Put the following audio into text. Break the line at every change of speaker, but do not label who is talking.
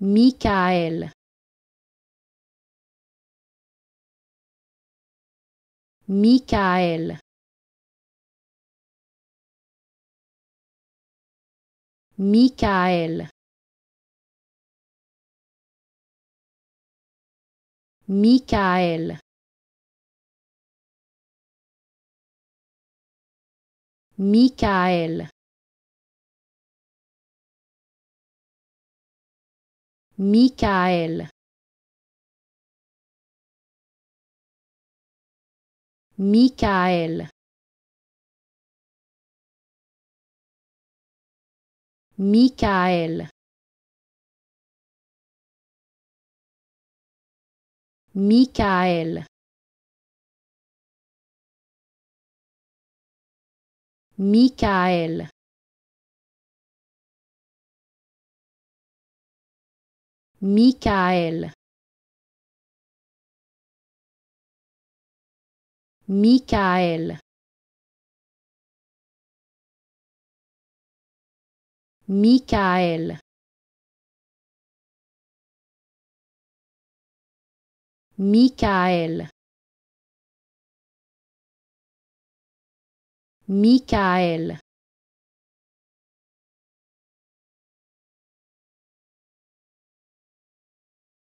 Michael Michael Michael Michael Mikael. Michael Michael Michael Michael Michael Michael Michael Michael Michael Michael